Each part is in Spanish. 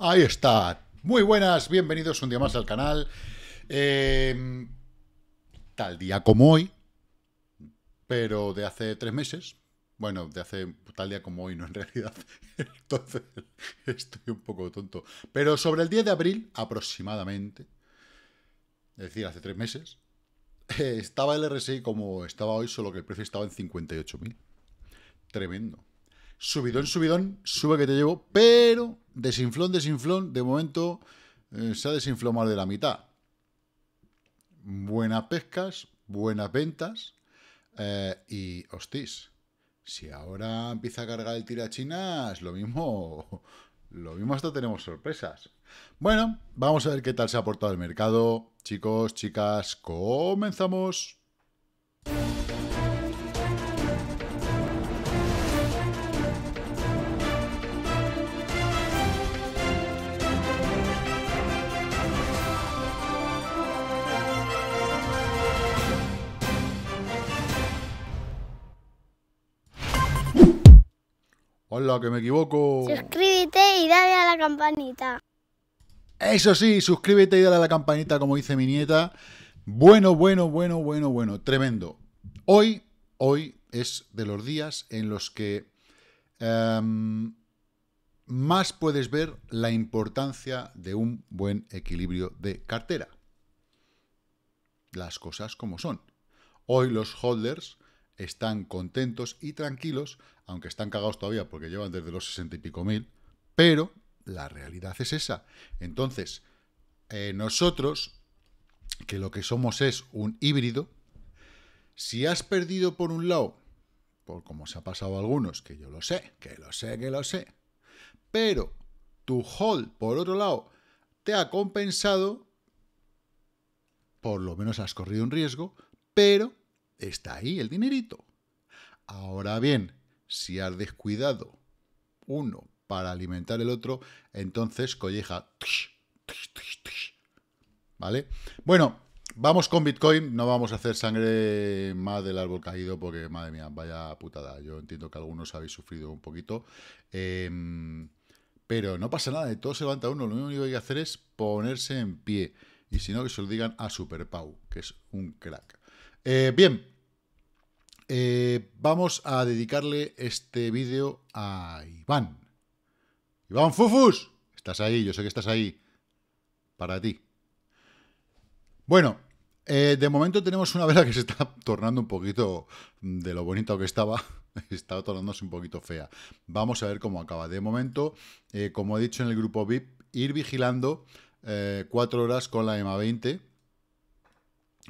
Ahí está. Muy buenas, bienvenidos un día más al canal. Em, tal día como hoy, pero de hace tres meses. Bueno, de hace tal día como hoy, no en realidad. Entonces, estoy un poco tonto. Pero sobre el 10 de abril, aproximadamente, es decir, hace tres meses, eh, estaba el RSI como estaba hoy, solo que el precio estaba en 58.000. Tremendo subidón, subidón, sube que te llevo, pero desinflón, desinflón, de momento eh, se ha desinflado más de la mitad. Buenas pescas, buenas ventas eh, y hostis. Si ahora empieza a cargar el tirachinas, lo mismo, lo mismo hasta tenemos sorpresas. Bueno, vamos a ver qué tal se ha portado el mercado. Chicos, chicas, comenzamos. Hola, que me equivoco. Suscríbete y dale a la campanita. Eso sí, suscríbete y dale a la campanita, como dice mi nieta. Bueno, bueno, bueno, bueno, bueno, tremendo. Hoy, hoy es de los días en los que em, más puedes ver la importancia de un buen equilibrio de cartera. Las cosas como son. Hoy los holders están contentos y tranquilos aunque están cagados todavía porque llevan desde los 60 y pico mil, pero la realidad es esa. Entonces, eh, nosotros, que lo que somos es un híbrido, si has perdido por un lado, por como se ha pasado a algunos, que yo lo sé, que lo sé, que lo sé, pero tu hold, por otro lado, te ha compensado, por lo menos has corrido un riesgo, pero está ahí el dinerito. Ahora bien, si has descuidado uno para alimentar el otro, entonces colleja. ¿Vale? Bueno, vamos con Bitcoin. No vamos a hacer sangre más del árbol caído porque, madre mía, vaya putada. Yo entiendo que algunos habéis sufrido un poquito. Em, pero no pasa nada, de todo se levanta uno. Lo único que hay que hacer es ponerse en pie. Y si no, que se lo digan a Superpau, que es un crack. Eh, bien, eh, vamos a dedicarle este vídeo a Iván. Iván Fufus, estás ahí, yo sé que estás ahí. Para ti. Bueno, eh, de momento tenemos una vela que se está tornando un poquito de lo bonito que estaba. Está tornándose un poquito fea. Vamos a ver cómo acaba. De momento, eh, como he dicho en el grupo VIP, ir vigilando cuatro horas con la EMA 20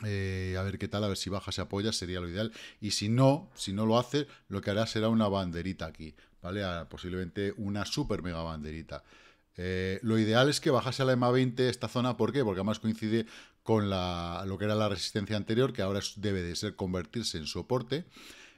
eh, a ver qué tal, a ver si baja, se apoya, sería lo ideal. Y si no, si no lo hace, lo que hará será una banderita aquí, ¿vale? Ah, posiblemente una super mega banderita. Eh, lo ideal es que bajase a la EMA 20 esta zona, ¿por qué? Porque además coincide con lo que era la resistencia anterior, que ahora debe de ser convertirse en soporte.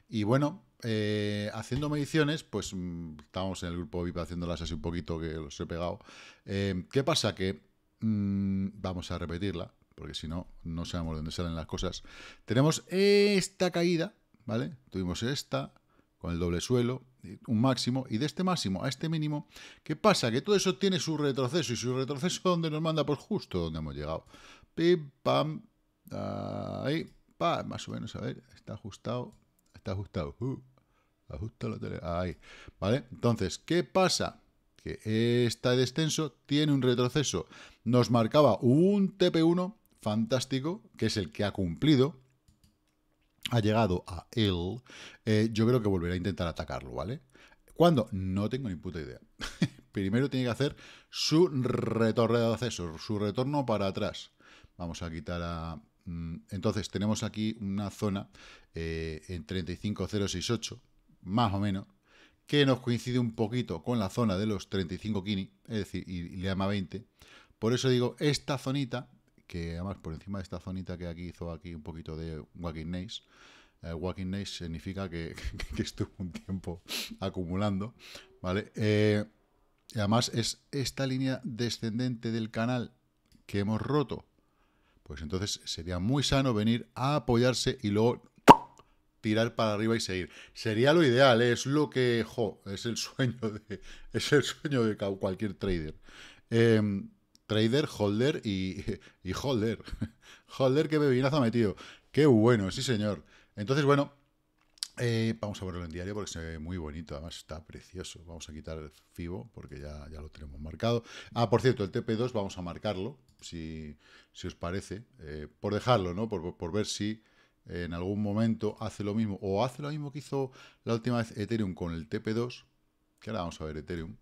Y bueno, eh, haciendo mediciones, pues mm, estamos en el grupo VIP haciéndolas así un poquito que los he pegado. ¿Qué pasa? Que mm, vamos a repetirla, porque si no, no sabemos dónde salen las cosas. Tenemos esta caída, ¿vale? Tuvimos esta con el doble suelo, un máximo, y de este máximo a este mínimo, ¿qué pasa? Que todo eso tiene su retroceso, y su retroceso donde nos manda, pues justo donde hemos llegado. Pim, pam, ahí, pam, más o menos, a ver, está ajustado, está ajustado, uh, ajusta la tele, ahí, ¿vale? Entonces, ¿qué pasa? Que este descenso tiene un retroceso, nos marcaba un TP1, fantástico, que es el que ha cumplido, ha llegado a él, eh, yo creo que volverá a intentar atacarlo, ¿vale? ¿Cuándo? No tengo ni puta idea. Primero tiene que hacer su retorno de acceso, su retorno para atrás. Vamos a quitar a... Mm, entonces tenemos aquí una zona eh, en 35068, más o menos, que nos coincide un poquito con la zona de los 35 kini, es decir, y, le llama 20. Por eso digo, esta zonita que además por encima de esta zonita que aquí hizo aquí un poquito de Walking Nace, eh, Walking significa que, estuvo un tiempo acumulando, ¿vale? Eh, y además es esta línea descendente del canal que hemos roto, pues entonces sería muy sano venir a apoyarse y luego tirar para arriba y seguir. Sería lo ideal, ¿eh? es lo que, jo, es el sueño de, es el sueño de cualquier trader. Eh, Trader, Holder y, Holder. Holder, qué bebinazo ha metido. Qué bueno, sí señor. Entonces, bueno, eh, vamos a verlo en diario porque se ve muy bonito, además está precioso. Vamos a quitar el FIBO porque ya, ya lo tenemos marcado. Ah, por cierto, el TP2 vamos a marcarlo, si, os parece, eh, por dejarlo, ¿no? Por, por, ver si en algún momento hace lo mismo o hace lo mismo que hizo la última vez Ethereum con el TP2, que ahora vamos a ver Ethereum.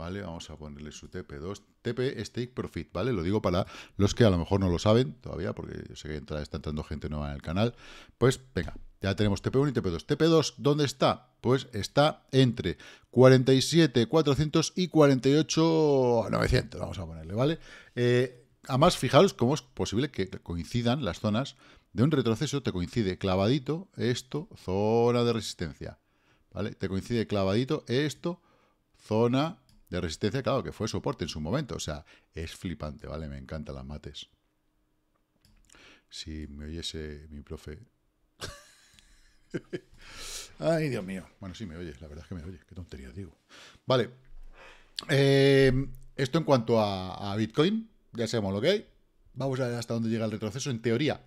¿vale? Vamos a ponerle su TP2, TP Stake Profit, ¿vale? Lo digo para los que a lo mejor no lo saben todavía, porque yo sé que está entrando gente nueva en el canal. Pues venga, ya tenemos TP1 y TP2. TP2, ¿dónde está? Pues está entre 47,400 y 48,900, vamos a ponerle, ¿vale? Eh, además, fijaros cómo es posible que coincidan las zonas de un retroceso, te coincide clavadito esto, zona de resistencia, ¿vale? Te coincide clavadito esto, zona de resistencia, claro, que fue soporte en su momento. O sea, es flipante, ¿vale? Me encantan las mates. Si me oyese mi profe... Ay, Dios mío. Bueno, sí me oyes, la verdad es que me oyes. Qué tontería digo. Vale. Eh, esto en cuanto a Bitcoin, ya sabemos lo que hay. Vamos a ver hasta dónde llega el retroceso. En teoría,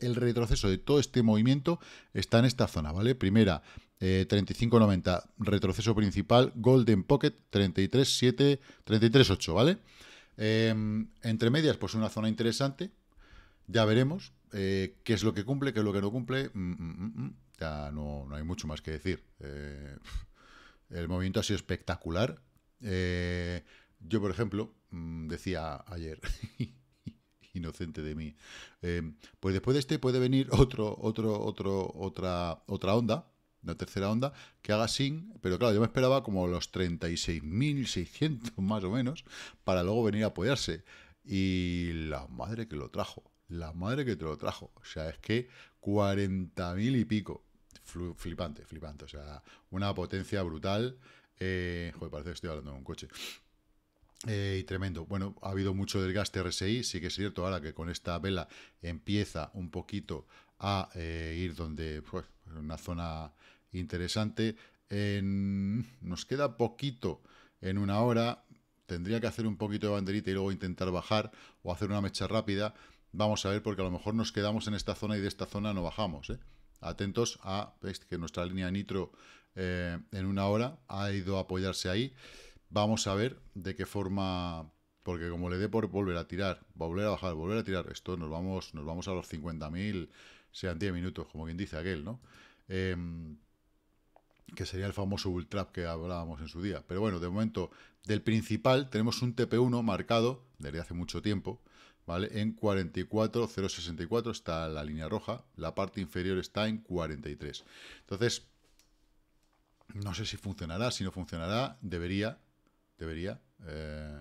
el retroceso de todo este movimiento está en esta zona, ¿vale? Primera, 35.90, eh, retroceso principal, Golden Pocket, 33.7, 33.8, ¿vale? Em, entre medias, pues una zona interesante, ya veremos eh, qué es lo que cumple, qué es lo que no cumple, mm, mm, mm, ya no, no, hay mucho más que decir. Eh, el movimiento ha sido espectacular. yo, por ejemplo, decía ayer... inocente de mí. Em, pues después de este puede venir otro, otro, otro, otra, otra onda, una tercera onda, que haga sin, pero claro, yo me esperaba como los 36.600 más o menos, para luego venir a apoyarse. Y la madre que lo trajo, la madre que te lo trajo. O sea, es que 40.000 y pico. Flipante, flipante. O sea, una potencia brutal. Eh, joder, parece que estoy hablando de un coche. Eh, y tremendo. Bueno, ha habido mucho desgaste RSI, sí que es cierto ahora que con esta vela empieza un poquito a eh, ir donde, pues, una zona interesante. nos queda poquito en una hora, tendría que hacer un poquito de banderita y luego intentar bajar o hacer una mecha rápida. Vamos a ver, porque a lo mejor nos quedamos en esta zona y de esta zona no bajamos. ¿eh? Atentos a que nuestra línea nitro en una hora ha ido a apoyarse ahí. Vamos a ver de qué forma, porque como le dé por volver a tirar, volver a bajar, volver a tirar, esto nos vamos, nos vamos a los 50.000, sean 10 minutos, como quien dice aquel, ¿no? Em, que sería el famoso bull que hablábamos en su día. Pero bueno, de momento, del principal tenemos un TP1 marcado desde hace mucho tiempo, ¿vale? En 44,064 está la línea roja, la parte inferior está en 43. Entonces, no sé si funcionará, si no funcionará, debería debería. Eh,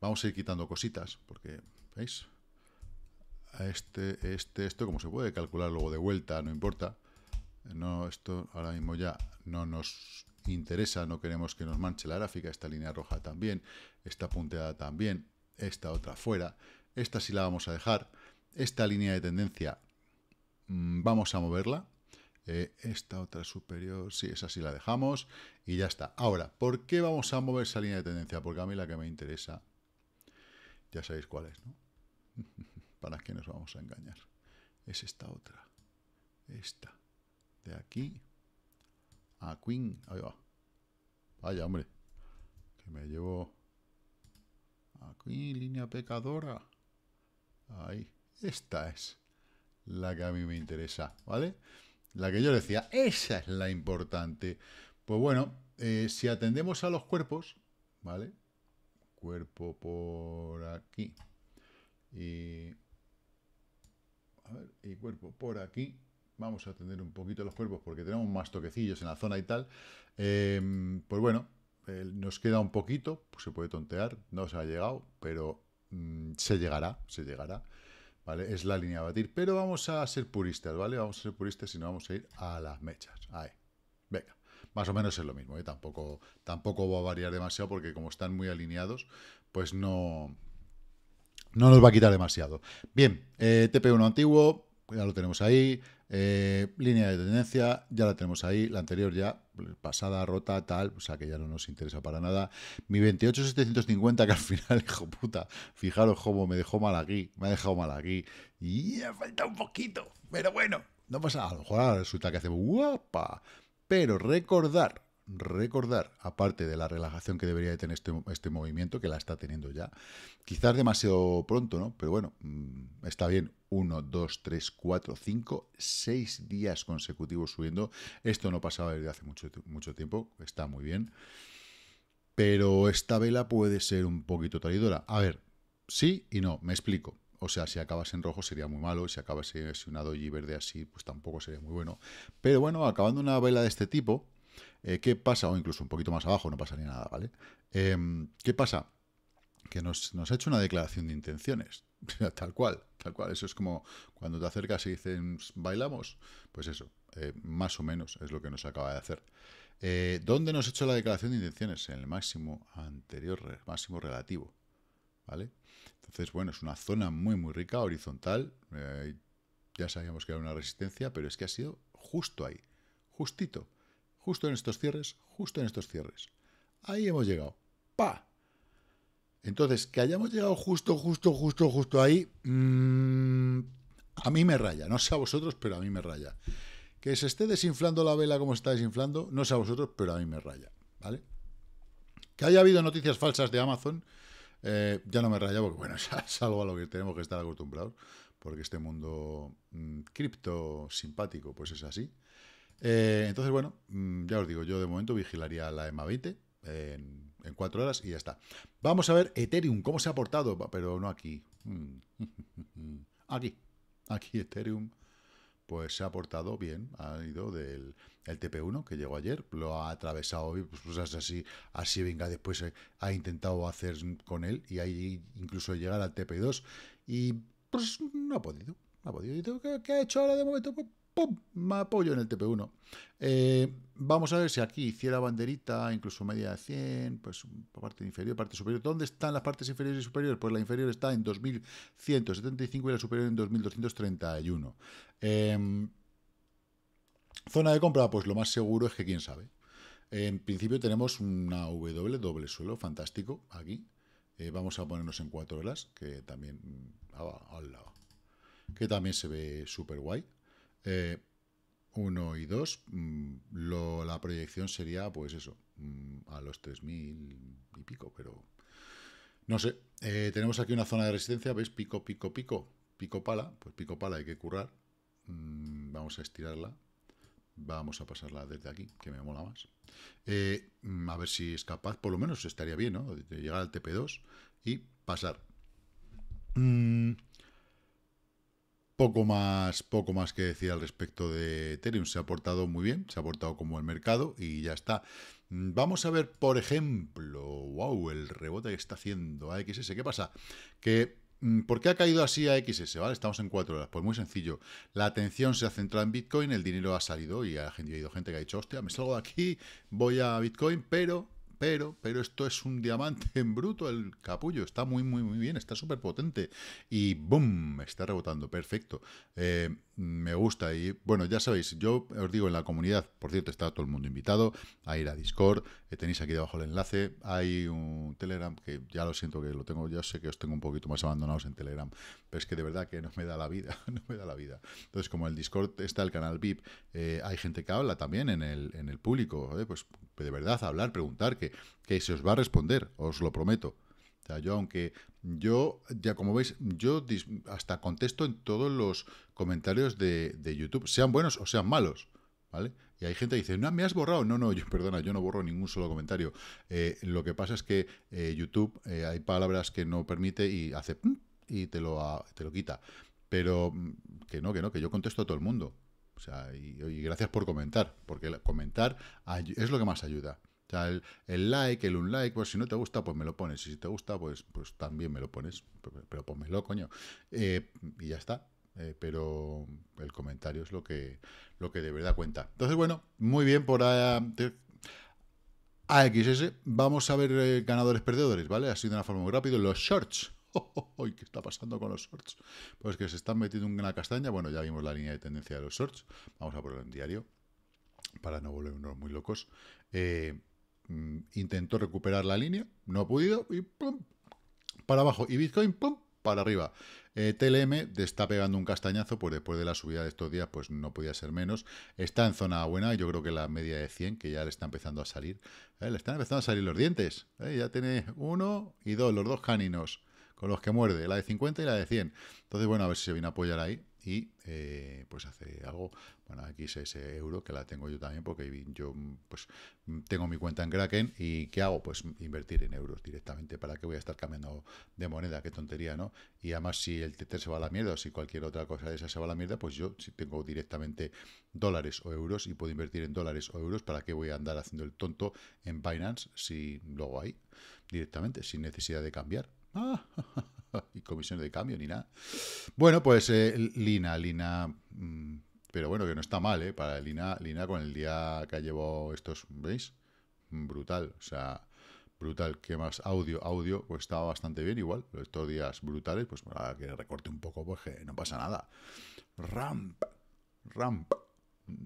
vamos a ir quitando cositas, porque, ¿veis? A este, este, esto, como se puede calcular luego de vuelta, no importa. No, esto ahora mismo ya no nos interesa, no queremos que nos manche la gráfica, esta línea roja también, esta punteada también, esta otra fuera, esta sí la vamos a dejar, esta línea de tendencia mm, vamos a moverla, esta otra superior, sí, esa sí la dejamos y ya está. Ahora, ¿por qué vamos a mover esa línea de tendencia? Porque a mí la que me interesa, ya sabéis cuál es, ¿no? ¿Para qué nos vamos a engañar? Es esta otra, esta, de aquí a Queen, ahí Vaya, hombre, que me llevo a Queen, línea pecadora. Ahí, esta es la que a mí me interesa, ¿vale? vale la que yo decía, esa es la importante. Pues bueno, eh, si atendemos a los cuerpos, ¿vale? Cuerpo por aquí. Y, a ver, cuerpo por aquí. Vamos a atender un poquito los cuerpos porque tenemos más toquecillos en la zona y tal. Em, pues bueno, nos queda un poquito, pues se puede tontear, no se ha llegado, pero mm, se llegará, se llegará. ¿vale? Es la línea a batir, pero vamos a ser puristas, ¿vale? Vamos a ser puristas y no vamos a ir a las mechas. Ahí, venga. Más o menos es lo mismo, ¿eh? tampoco, tampoco va a variar demasiado porque como están muy alineados, pues no, no nos va a quitar demasiado. Bien, eh, TP1 antiguo, ya lo tenemos ahí. Eh, línea de tendencia, ya la tenemos ahí, la anterior ya pasada, rota, tal, o sea que ya no nos interesa para nada. Mi 28750 que al final, hijo puta, fijaros cómo me dejó mal aquí, me ha dejado mal aquí. Y ha falta un poquito, pero bueno, no pasa, a lo mejor resulta que hace guapa. Pero recordar recordar, aparte de la relajación que debería tener este, este, movimiento, que la está teniendo ya, quizás demasiado pronto, ¿no? Pero bueno, mm, está bien, 1, 2, 3, 4, 5, 6 días consecutivos subiendo. Esto no pasaba desde hace mucho, mucho tiempo, está muy bien. Pero esta vela puede ser un poquito traidora. A ver, sí y no, me explico. O sea, si acabas en rojo sería muy malo, si acabas en una doji verde así, pues tampoco sería muy bueno. Pero bueno, acabando una vela de este tipo, eh, ¿Qué pasa? O incluso un poquito más abajo, no pasaría nada, ¿vale? Em, ¿Qué pasa? Que nos, ha hecho una declaración de intenciones. tal cual, tal cual. Eso es como cuando te acercas y dicen, ¿bailamos? Pues eso, eh, más o menos es lo que nos acaba de hacer. Eh, ¿Dónde nos ha hecho la declaración de intenciones? En el máximo anterior, máximo relativo. ¿Vale? Entonces, bueno, es una zona muy, muy rica, horizontal. ya sabíamos que era una resistencia, pero es que ha sido justo ahí, justito justo en estos cierres, justo en estos cierres. Ahí hemos llegado. ¡Pa! Entonces, que hayamos llegado justo, justo, justo, justo ahí, mm, a mí me raya. No sé a vosotros, pero a mí me raya. Que se esté desinflando la vela como está desinflando, no sé a vosotros, pero a mí me raya. ¿Vale? Que haya habido noticias falsas de Amazon, eh, ya no me raya, porque bueno, es algo a lo que tenemos que estar acostumbrados, porque este mundo mm, cripto simpático, pues es así. Eh, entonces, bueno, mm, ya os digo, yo de momento vigilaría la m 20 en, cuatro horas y ya está. Vamos a ver Ethereum, cómo se ha portado, pero no aquí. Mm. Aquí, aquí Ethereum, pues se ha portado bien, ha ido del TP1 que llegó ayer, lo ha atravesado hoy, pues, pues así, así venga, después eh, ha intentado hacer con él y ahí incluso llegar al TP2 y pues no ha podido, no ha podido. ¿Qué, qué ha hecho ahora de momento? Pues, ¡pum! Me apoyo en el TP1. Eh, vamos a ver si aquí hiciera banderita, incluso media de 100, pues parte inferior, parte superior. ¿Dónde están las partes inferiores y superiores? Pues la inferior está en 2175 y la superior en 2231. Em, zona de compra, pues lo más seguro es que quién sabe. En principio tenemos una W doble suelo, fantástico, aquí. Eh, vamos a ponernos en cuatro velas, que también mm, ah, al lado, que también se ve súper guay. 1 eh, y 2, mm, la proyección sería, pues eso, mm, a los 3.000 y pico, pero no sé. Eh, tenemos aquí una zona de resistencia, ves Pico, pico, pico, pico pala, pues pico pala hay que currar. Mm, vamos a estirarla, vamos a pasarla desde aquí, que me mola más. Eh, a ver si es capaz, por lo menos estaría bien, ¿no? De llegar al TP2 y pasar. Poco más, poco más que decir al respecto de Ethereum. Se ha portado muy bien, se ha portado como el mercado y ya está. Mm, vamos a ver, por ejemplo, wow, el rebote que está haciendo AXS. ¿Qué pasa? Que mm, ¿Por qué ha caído así AXS? ¿vale? Estamos en cuatro horas. Pues muy sencillo. La atención se ha centrado en Bitcoin, el dinero ha salido y ha, habido gente que ha dicho, hostia, me salgo de aquí, voy a Bitcoin, pero pero, pero esto es un diamante en bruto, el capullo, está muy, muy, muy bien, está súper potente y ¡boom! Está rebotando, perfecto. Eh, me gusta y bueno, ya sabéis, yo os digo en la comunidad, por cierto, está todo el mundo invitado a ir a Discord, eh, tenéis aquí debajo el enlace, hay un Telegram que ya lo siento que lo tengo, ya sé que os tengo un poquito más abandonados en Telegram, pero es que de verdad que no me da la vida, no me da la vida. Entonces, como el Discord está el canal VIP, eh, hay gente que habla también en el, en el público, eh, pues de verdad, hablar, preguntar, que, que se os va a responder, os lo prometo. O sea, yo, aunque yo, ya como veis, yo hasta contesto en todos los comentarios de, YouTube, sean buenos o sean malos, ¿vale? Y hay gente que dice, no, me has borrado. No, no, yo, perdona, yo no borro ningún solo comentario. Eh, lo que pasa es que eh, YouTube eh, hay palabras que no permite y hace y te lo, ah, te lo quita. Pero mm, que no, que no, que yo contesto a todo el mundo. O sea, y gracias por comentar, porque comentar es lo que más ayuda sea, el, like, el un like pues si no te gusta, pues me lo pones. Y si te gusta, pues, pues también me lo pones. Pero, pero ponmelo, coño. Eh, y ya está. Eh, pero el comentario es lo que, lo que de verdad cuenta. Entonces, bueno, muy bien por AXS. Vamos a ver eh, ganadores, perdedores, ¿vale? Así de una forma muy rápida. Los shorts. Oh, oh, oh ¿Qué está pasando con los shorts? Pues que se están metiendo en una castaña. Bueno, ya vimos la línea de tendencia de los shorts. Vamos a ponerlo en diario para no volvernos muy locos. Eh, Mm, intentó recuperar la línea, no ha podido y pum, para abajo. Y Bitcoin, para arriba. Eh, TLM está pegando un castañazo, pues después de la subida de estos días, pues no podía ser menos. Está en zona buena, yo creo que la media de 100, que ya le está empezando a salir. Eh, le están empezando a salir los dientes. Eh, ya tiene uno y dos, los dos caninos, con los que muerde, la de 50 y la de 100. Entonces, bueno, a ver si se viene a apoyar ahí y eh, pues hace algo, bueno, aquí es ese euro que la tengo yo también porque yo pues tengo mi cuenta en Kraken y ¿qué hago? Pues invertir en euros directamente, ¿para qué voy a estar cambiando de moneda? Qué tontería, ¿no? Y además si el Tether se va a la mierda o si cualquier otra cosa de esa se va a la mierda, pues yo si tengo directamente dólares o euros y puedo invertir en dólares o euros, ¿para qué voy a andar haciendo el tonto en Binance si luego hay directamente, sin necesidad de cambiar? ¡Ah! y comisiones de cambio ni nada. Bueno, pues eh, Lina, Lina... Mm, pero bueno, que no está mal, ¿eh? Para Lina, Lina con el día que ha llevado estos, ¿veis? Brutal, o sea, brutal. ¿Qué más? Audio, audio, pues estaba bastante bien igual. estos días brutales, pues para que recorte un poco, pues que no pasa nada. Ramp, ramp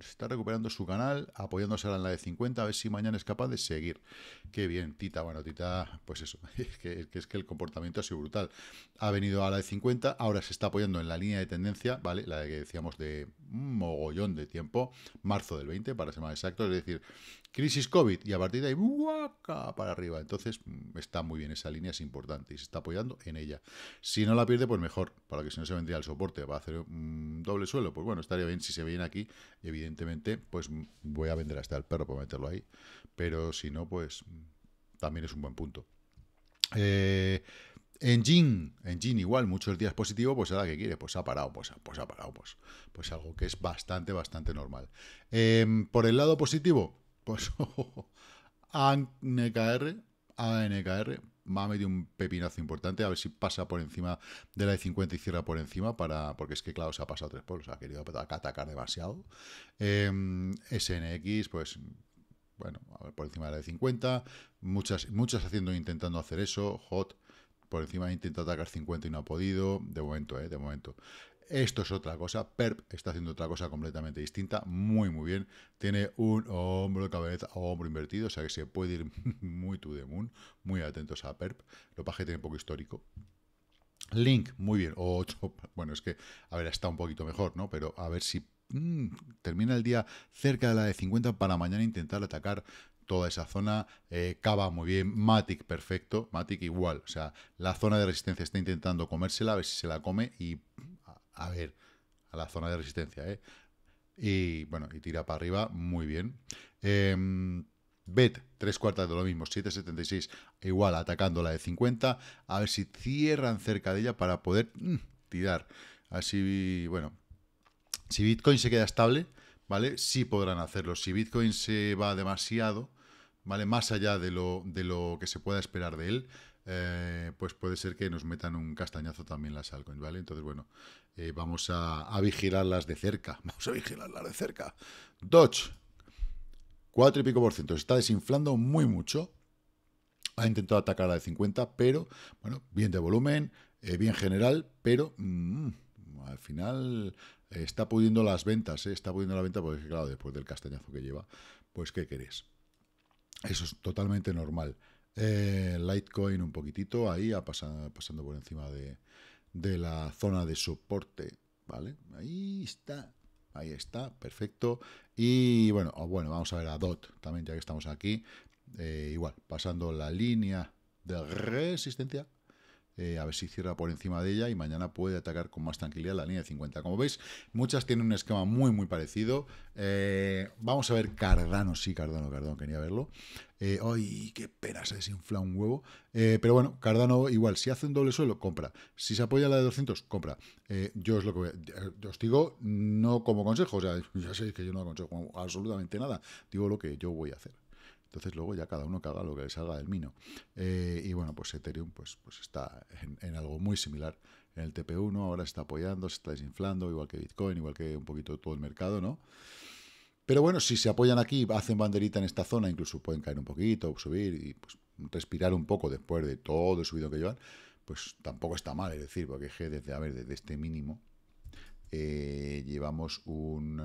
está recuperando su canal, apoyándose en la de 50, a ver si mañana es capaz de seguir. Qué bien, Tita. Bueno, Tita, pues eso, es que, es que el comportamiento ha sido brutal. Ha venido a la de 50, ahora se está apoyando en la línea de tendencia, ¿vale? La que decíamos de, mogollón de tiempo, marzo del 20 para ser más exacto, es decir, crisis COVID y a partir de ahí, para arriba. Entonces mm, está muy bien esa línea, es importante y se está apoyando en ella. Si no la pierde, pues mejor, para que si no se vendría el soporte, va a hacer un doble suelo, pues bueno, estaría bien, si se viene aquí, evidentemente, pues mm, voy a vender hasta el perro para meterlo ahí, pero si no, pues mm, también es un buen punto. Eh, en en JIN igual, muchos días positivo, pues ahora que quiere, pues ha parado, pues, pues ha parado, pues, pues algo que es bastante, bastante normal. Em, por el lado positivo, pues ANKR, ANKR, me ha metido un pepinazo importante, a ver si pasa por encima de la de 50 y cierra por encima, para porque es que, claro, se ha pasado tres polos, ha querido atacar demasiado. Em, SNX, pues bueno, a ver, por encima de la de 50, muchas, muchas haciendo, intentando hacer eso, Hot por encima intenta atacar 50 y no ha podido. De momento, ¿eh? De momento. Esto es otra cosa. Perp está haciendo otra cosa completamente distinta. Muy, muy bien. Tiene un hombro, cabeza o hombro invertido. O sea que se puede ir muy to the moon. Muy atentos a Perp. Lo paje tiene poco histórico. Link, muy bien. Otro, bueno, es que, a ver, está un poquito mejor, ¿no? Pero a ver si mm, termina el día cerca de la de 50 para mañana intentar atacar toda esa zona. Eh, Cava muy bien, Matic perfecto, Matic igual. O sea, la zona de resistencia está intentando comérsela, a ver si se la come y a, ver, a la zona de resistencia. ¿eh? Y bueno, y tira para arriba, muy bien. Em, Bet, tres cuartas de lo mismo, 7.76, igual atacando la de 50. A ver si cierran cerca de ella para poder mm, tirar. Así, bueno, si Bitcoin se queda estable, ¿vale? Sí podrán hacerlo. Si Bitcoin se va demasiado, ¿vale? Más allá de lo, que se pueda esperar de él, eh, pues puede ser que nos metan un castañazo también las altcoins, ¿vale? Entonces, bueno, eh, vamos a, vigilarlas de cerca. Vamos a vigilarlas de cerca. Dodge, 4 y pico por ciento. Se está desinflando muy mucho. Ha intentado atacar la de 50, pero, bueno, bien de volumen, eh, bien general, pero mm, al final está pudiendo las ventas, está pudiendo la venta, porque claro, después del castañazo que lleva, pues ¿qué querés? Eso es totalmente normal. Eh, Litecoin un poquitito ahí, ha pasando por encima de, la zona de soporte, ¿vale? Ahí está, ahí está, perfecto. Y bueno, ah, bueno vamos a ver a DOT también, ya que estamos aquí. Eh, igual, pasando la línea de resistencia, eh, a ver si cierra por encima de ella y mañana puede atacar con más tranquilidad la línea de 50. Como veis, muchas tienen un esquema muy, muy parecido. Eh, vamos a ver Cardano, sí, Cardano, Cardano, quería verlo. Eh, ¡Ay, qué pena! Se desinfla un huevo. pero bueno, Cardano igual, si hace un doble suelo, compra. Si se apoya la de 200, compra. yo es lo que os digo, no como consejo, o sea, ya sabéis que yo no aconsejo absolutamente nada. Digo lo que yo voy a hacer. Entonces luego ya cada uno haga lo que le salga del mino. Eh, y bueno, pues Ethereum pues, pues está en, algo muy similar. En el TP1 ahora está apoyando, se está desinflando, igual que Bitcoin, igual que un poquito todo el mercado, ¿no? Pero bueno, si se apoyan aquí, hacen banderita en esta zona, incluso pueden caer un poquito, subir y pues, respirar un poco después de todo el subido que llevan, pues tampoco está mal, es decir, porque desde, a ver, desde este mínimo eh, llevamos un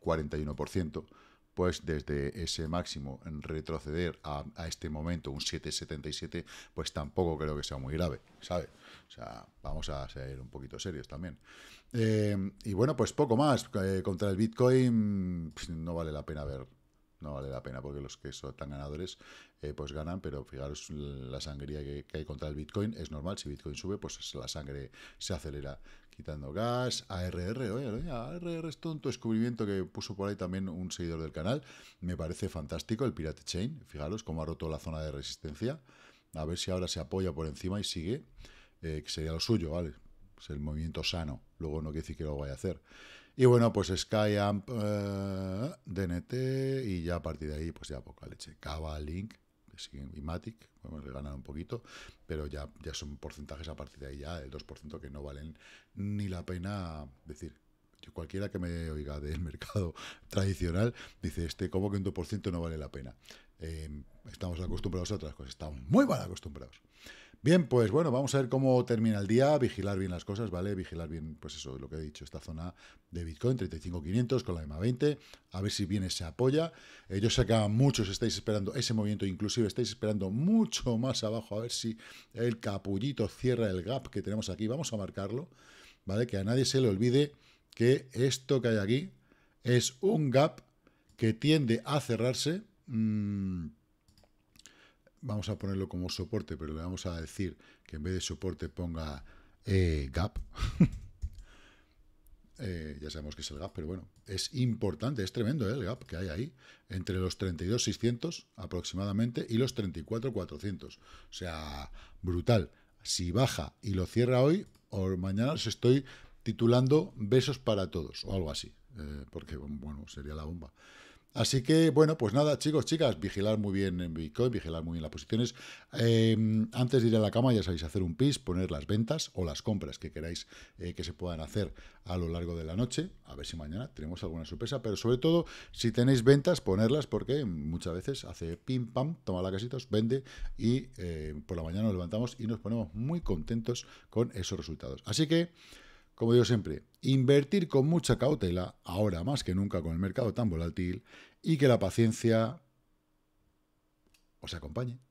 41%, eh, pues desde ese máximo retroceder a, este momento un 7,77, pues tampoco creo que sea muy grave, ¿sabes? O sea, vamos a ser un poquito serios también. Eh, y bueno, pues poco más. Eh, contra el Bitcoin pues, no vale la pena ver no vale la pena porque los que son tan ganadores eh, pues ganan, pero fijaros la sangría que, hay contra el Bitcoin, es normal, si Bitcoin sube pues la sangre se acelera quitando gas, ARR, oye, ARR es tonto descubrimiento que puso por ahí también un seguidor del canal, me parece fantástico el Pirate Chain, fijaros cómo ha roto la zona de resistencia, a ver si ahora se apoya por encima y sigue, eh, que sería lo suyo, ¿vale? Es el movimiento sano, luego no quiere decir que lo vaya a hacer. Y bueno, pues Skyamp, eh, DNT y ya a partir de ahí, pues ya poca leche. Cava, Link, y Matic, podemos ganar un poquito, pero ya, ya son porcentajes a partir de ahí ya, el 2% que no valen ni la pena decir. cualquiera que me oiga del mercado tradicional dice, este, como que un 2% no vale la pena? Eh, estamos acostumbrados a otras cosas, estamos muy mal acostumbrados. Bien, pues bueno, vamos a ver cómo termina el día, vigilar bien las cosas, ¿vale? Vigilar bien, pues eso, lo que he dicho, esta zona de Bitcoin, 35.500 con la EMA 20, a ver si viene se apoya. Eh, yo sé que muchos estáis esperando ese movimiento, inclusive estáis esperando mucho más abajo, a ver si el capullito cierra el gap que tenemos aquí, vamos a marcarlo, ¿vale? Que a nadie se le olvide que esto que hay aquí es un gap que tiende a cerrarse... Mm, vamos a ponerlo como soporte, pero le vamos a decir que en vez de soporte ponga eh, gap. Eh, ya sabemos que es el gap, pero bueno, es importante, es tremendo eh, el gap que hay ahí, entre los 32.600 aproximadamente y los 34.400. O sea, brutal. Si baja y lo cierra hoy, o mañana os estoy titulando Besos para Todos, o algo así, porque, bueno, sería la bomba. Así que, bueno, pues nada, chicos, chicas, vigilar muy bien en Bitcoin, vigilar muy bien las posiciones. Em, antes de ir a la cama, ya sabéis, hacer un PIS, poner las ventas o las compras que queráis eh, que se puedan hacer a lo largo de la noche. A ver si mañana tenemos alguna sorpresa, pero sobre todo, si tenéis ventas, ponerlas porque muchas veces hace pim pam, toma la casita, vende y eh, por la mañana nos levantamos y nos ponemos muy contentos con esos resultados. Así que... Como digo siempre, invertir con mucha cautela, ahora más que nunca con el mercado tan volátil, y que la paciencia os acompañe.